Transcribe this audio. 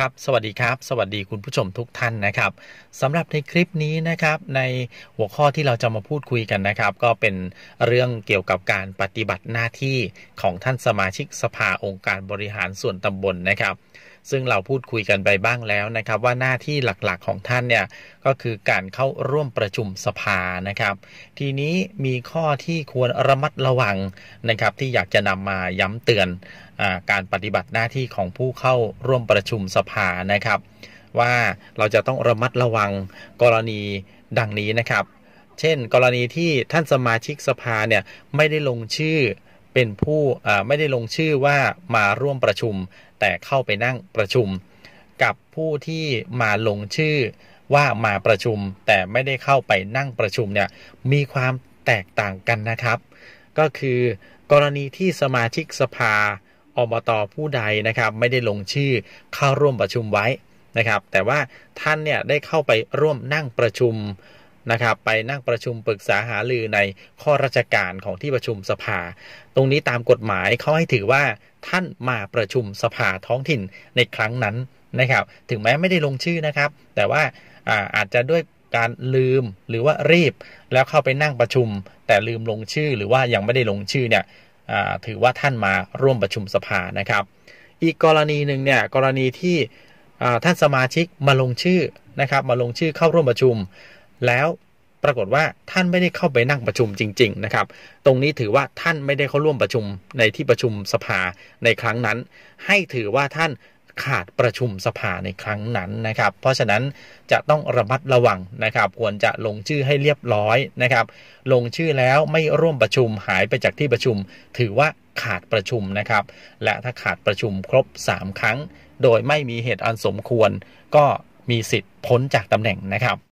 ครับสวัสดีครับสวัสดีคุณผู้ชมทุกท่านนะครับสำหรับในคลิปนี้นะครับ ในหัวข้อที่เราจะมาพูดคุยกันนะครับ ก็เป็นเรื่องเกี่ยวกับการปฏิบัติหน้าที่ของท่านสมาชิกสภาองค์การบริหารส่วนตำบลนะครับซึ่งเราพูดคุยกันไปบ้างแล้วนะครับ ว่าหน้าที่หลักๆของท่านเนี่ย ก็คือการเข้าร่วมประชุมสภานะครับ ทีนี้มีข้อที่ควรระมัดระวังนะครับที่อยากจะนำมาย้ำเตือนอการปฏิบัติหน้าที่ของผู้เข้าร่วมประชุมสภานะครับ ว่าเราจะต้องระมัดระวังกรณีดังนี้นะครับ เช่นกรณีที่ท่านสมาชิกสภาเนี่ยไม่ได้ลงชื่อเป็นผู้ไม่ได้ลงชื่อว่ามาร่วมประชุม แต่เข้าไปนั่งประชุม กับผู้ที่มาลงชื่อว่ามาประชุม แต่ไม่ได้เข้าไปนั่งประชุม เนี่ย มีความแตกต่างกันนะครับ ก็คือกรณีที่สมาชิกสภาอบตผู้ใดนะครับ ไม่ได้ลงชื่อเข้าร่วมประชุมไว้นะครับ แต่ว่าท่านเนี่ย ได้เข้าไปร่วมนั่งประชุมนะครับไปนั่งประชุมปรึกษาหารือในข้อราชการของที่ประชุมสภา ตรงนี้ตามกฎหมายเขาให้ถือว่าท่านมาประชุมสภาท้องถิ่นในครั้งนั้นนะครับถึงแม้ไม่ได้ลงชื่อนะครับแต่ว่าอาอาจจะด้วยการลืมหรือว่ารีบ แล้วเข้าไปนั่งประชุมแต่ลืมลงชื่อหรือว่ายังไม่ได้ลงชื่อเนี่ยถือว่าท่านมาร่วมประชุมสภานะครับอีกกรณีหนึ่งเนี่ยกรณีที่ท่านสมาชิกมาลงชื่อนะครับมาลงชื่อเข้าร่วมประชุมแล้วปรากฏว่าท่านไม่ได้เข้าไปนั่งประชุมจริง ๆ นะครับ ตรงนี้ถือว่าท่านไม่ได้เข้าร่วมประชุมในที่ประชุมสภาในครั้งนั้น ให้ถือว่าท่านขาดประชุมสภาในครั้งนั้นนะครับ เพราะฉะนั้นจะต้องระมัดระวังนะครับ ควรจะลงชื่อให้เรียบร้อยนะครับ ลงชื่อแล้วไม่ร่วมประชุมหายไปจากที่ประชุม ถือว่าขาดประชุมนะครับ และถ้าขาดประชุมครบ 3 ครั้ง โดยไม่มีเหตุอันสมควร ก็มีสิทธิ์พ้นจากตำแหน่งนะครับ